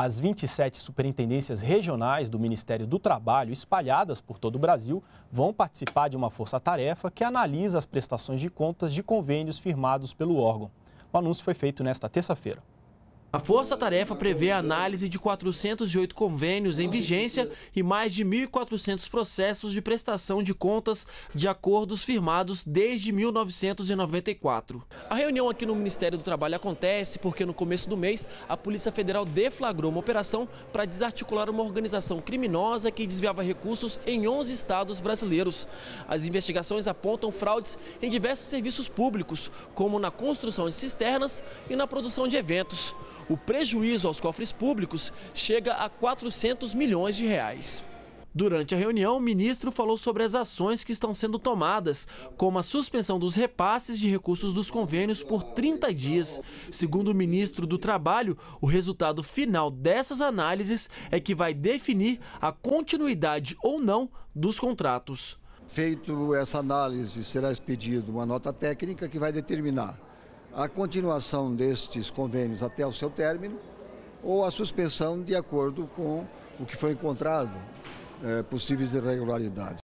As 27 superintendências regionais do Ministério do Trabalho, espalhadas por todo o Brasil, vão participar de uma força-tarefa que analisa as prestações de contas de convênios firmados pelo órgão. O anúncio foi feito nesta terça-feira. A força-tarefa prevê a análise de 408 convênios em vigência e mais de 1.400 processos de prestação de contas de acordos firmados desde 1994. A reunião aqui no Ministério do Trabalho acontece porque no começo do mês a Polícia Federal deflagrou uma operação para desarticular uma organização criminosa que desviava recursos em 11 estados brasileiros. As investigações apontam fraudes em diversos serviços públicos, como na construção de cisternas e na produção de eventos o prejuízo aos cofres públicos chega a 400 milhões de reais. Durante a reunião, o ministro falou sobre as ações que estão sendo tomadas, como a suspensão dos repasses de recursos dos convênios por 30 dias. Segundo o ministro do Trabalho, o resultado final dessas análises é que vai definir a continuidade ou não dos contratos. Feito essa análise, será expedida uma nota técnica que vai determinar a continuação destes convênios até o seu término ou a suspensão de acordo com o que foi encontrado é, possíveis irregularidades.